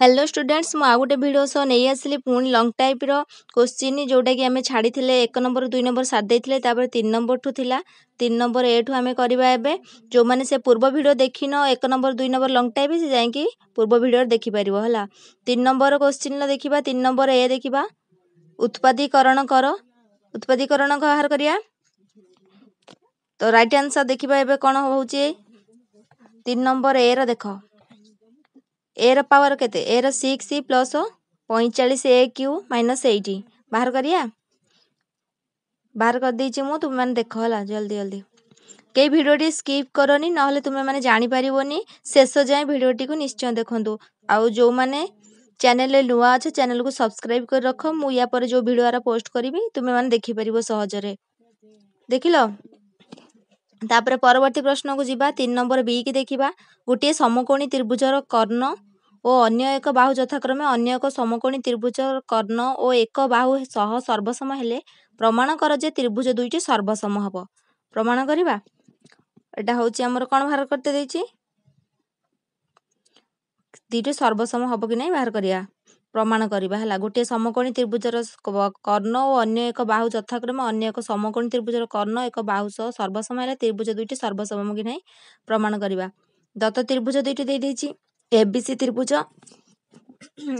hello students ମୁଁ ଆଉ ଗୋଟେ ଭିଡ଼ିଓ ସହ ନେଇ ଆସିଲି ପୁଣି ଲଙ୍ଗ ଟାଇପ୍ର କୋଶ୍ଚିନ୍ ଯେଉଁଟାକି ଆମେ ଛାଡ଼ିଥିଲେ ଏକ ନମ୍ବର ଦୁଇ ନମ୍ବର ସାରି ଦେଇଥିଲେ ତାପରେ ତିନି ନମ୍ବରଠୁ ଥିଲା ତିନି ନମ୍ବର ଏଠୁ ଆମେ କରିବା ଏବେ ଯେଉଁମାନେ ସେ ପୂର୍ବ ଭିଡ଼ିଓ ଦେଖିନ ଏକ ନମ୍ବର ଦୁଇ ନମ୍ବର ଲଙ୍ଗ ଟାଇପ୍ ସେ ଯାଇକି ପୂର୍ବ ଭିଡ଼ିଓରେ ଦେଖିପାରିବ ହେଲା ତିନି ନମ୍ବର କୋଶ୍ଚିନ୍ର ଦେଖିବା ତିନି ନମ୍ବର ଏ ଦେଖିବା ଉତ୍ପାଦୀକରଣ କର ଉତ୍ପାଦୀକରଣ ବାହାର କରିବା ତ ରାଇଟ୍ ଆନ୍ସର୍ ଦେଖିବା ଏବେ କ'ଣ ହେଉଛି ତିନି ନମ୍ବର ଏର ଦେଖ ଏର ପାୱାର କେତେ ଏର ସିକ୍ସ ପ୍ଲସ୍ ପଇଁଚାଳିଶ ଏ କ୍ୟୁ ମାଇନସ୍ ଏଇଟି ବାହାର କରିବା ବାହାର କରିଦେଇଛି ମୁଁ ତୁମେମାନେ ଦେଖ ହେଲା ଜଲ୍ଦି ଜଲ୍ଦି କେହି ଭିଡ଼ିଓଟି ସ୍କିପ୍ କରନି ନହେଲେ ତୁମେମାନେ ଜାଣିପାରିବନି ଶେଷ ଯାଏଁ ଭିଡ଼ିଓଟିକୁ ନିଶ୍ଚୟ ଦେଖନ୍ତୁ ଆଉ ଯେଉଁମାନେ ଚ୍ୟାନେଲରେ ନୂଆ ଅଛ ଚ୍ୟାନେଲକୁ ସବସ୍କ୍ରାଇବ୍ କରି ରଖ ମୁଁ ୟା ପରେ ଯେଉଁ ଭିଡ଼ିଓ ଆରା ପୋଷ୍ଟ କରିବି ତୁମେମାନେ ଦେଖିପାରିବ ସହଜରେ ଦେଖିଲ ତାପରେ ପରବର୍ତ୍ତୀ ପ୍ରଶ୍ନକୁ ଯିବା ତିନି ନମ୍ବର ବି କି ଦେଖିବା ଗୋଟିଏ ସମକୋଣୀ ତ୍ରିଭୁଜର କର୍ଣ୍ଣ ଓ ଅନ୍ୟ ଏକ ବାହୁ ଯଥାକ୍ରମେ ଅନ୍ୟ ଏକ ସମକୋଣୀ ତ୍ରିଭୁଜ କର୍ଣ୍ଣ ଓ ଏକ ବାହୁ ସହ ସର୍ବସମ ହେଲେ ପ୍ରମାଣ କର ଯେ ତ୍ରିଭୁଜ ଦୁଇଟି ସର୍ବସମ ହେବ ପ୍ରମାଣ କରିବା ଏଇଟା ହେଉଛି ଆମର କ'ଣ ବାହାର କରିତେ ଦେଇଛି ଦୁଇଟି ସର୍ବସମ ହେବ କି ନାହିଁ ବାହାର କରିବା ପ୍ରମାଣ କରିବା ହେଲା ଗୋଟିଏ ସମକୋଣୀ ତ୍ରିଭୁଜର କର୍ଣ୍ଣ ଓ ଅନ୍ୟ ଏକ ବାହୁ ଯଥାକ୍ରମେ ଅନ୍ୟ ଏକ ସମକୋଣୀ ତ୍ରିଭୁଜର କର୍ଣ୍ଣ ଏକ ବାହୁ ସହ ସର୍ବସମ ହେଲେ ତ୍ରିଭୁଜ ଦୁଇଟି ସର୍ବସମ କି ନାହିଁ ପ୍ରମାଣ କରିବା ଦତ୍ତ ତ୍ରିଭୁଜ ଦୁଇଟି ଦେଇଦେଇଛି ଏ ବି ସି ତ୍ରିଭୁଜ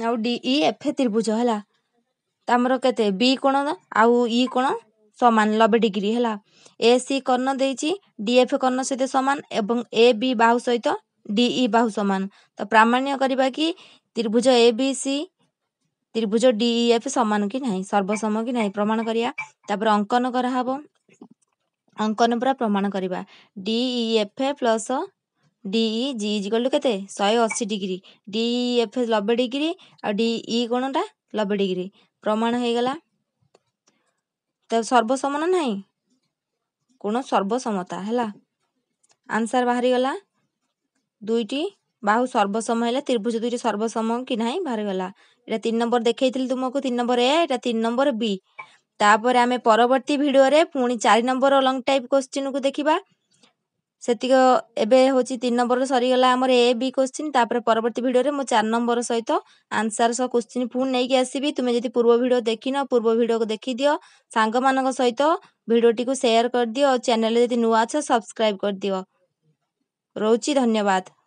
ଆଉ ଡି ଇ ଏଫ୍ ଏ ତ୍ରିଭୁଜ ହେଲା ତ ଆମର କେତେ ବି କୋଣ ଆଉ ଇ e କୋଣ ସମାନ ନବେ ଡିଗ୍ରୀ ହେଲା ଏ ସି କର୍ଣ୍ଣ ଦେଇଛି ଡି ଏଫ୍ କର୍ଣ୍ଣ ସହିତ ସମାନ ଏବଂ ଏ ବି ବାହୁ ସହିତ ଡି ଇ e ବାହୁ ସମାନ ତ ପ୍ରାମାଣ୍ୟ କରିବା କି ତ୍ରିଭୁଜ ଏ ବି ସି ତ୍ରିଭୁଜ ଡି ଇ ଏଫ୍ ସମାନ କି ନାହିଁ ସର୍ବସମ କି ନାହିଁ ପ୍ରମାଣ କରିବା ତାପରେ ଅଙ୍କନ କରାହବ ଅଙ୍କନ ପୁରା ପ୍ରମାଣ କରିବା ଡି ଇ ଏଫ୍ ଏ ପ୍ଲସ୍ ଡିଇ ଜି ଇଜ୍ କଲୁ କେତେ ଶହେ ଅଶୀ ଡିଗ୍ରୀ ଡି ଏଫ୍ ନବେ ଡିଗ୍ରୀ ଆଉ ଡି ଇ କ'ଣଟା ନବେ ଡିଗ୍ରୀ ପ୍ରମାଣ ହେଇଗଲା ତ ସର୍ବସମ ନା ନାହିଁ କୋଣ ସର୍ବସମତା ହେଲା ଆନ୍ସାର୍ ବାହାରିଗଲା ଦୁଇଟି ବାହୁ ସର୍ବସମ ହେଲା ତ୍ରିଭୁଜ ଦୁଇଟି ସର୍ବସମ କି ନାହିଁ ବାହାରିଗଲା ଏଇଟା ତିନି ନମ୍ବର ଦେଖେଇଥିଲି ତୁମକୁ ତିନି ନମ୍ବର ଏ ଏଇଟା ତିନି ନମ୍ବର ବି ତାପରେ ଆମେ ପରବର୍ତ୍ତୀ ଭିଡ଼ିଓରେ ପୁଣି ଚାରି ନମ୍ବର ଲଙ୍ଗ୍ ଟାଇପ୍ କୋଶ୍ଚିନ୍କୁ ଦେଖିବା ସେତିକ ଏବେ ହେଉଛି ତିନି ନମ୍ବର ସରିଗଲା ଆମର ଏ ବି କୋଶ୍ଚିନ୍ ତାପରେ ପରବର୍ତ୍ତୀ ଭିଡ଼ିଓରେ ମୁଁ ଚାରି ନମ୍ବର ସହିତ ଆନ୍ସର ସହ କୋଶ୍ଚିନ୍ ପୁଣି ନେଇକି ଆସିବି ତୁମେ ଯଦି ପୂର୍ବ ଭିଡ଼ିଓ ଦେଖିନ ପୂର୍ବ ଭିଡ଼ିଓକୁ ଦେଖିଦିଅ ସାଙ୍ଗମାନଙ୍କ ସହିତ ଭିଡ଼ିଓଟିକୁ ସେୟାର କରିଦିଅ ଆଉ ଚ୍ୟାନେଲ ଯଦି ନୂଆ ଅଛ ସବସ୍କ୍ରାଇବ କରିଦିଅ ରହୁଛି ଧନ୍ୟବାଦ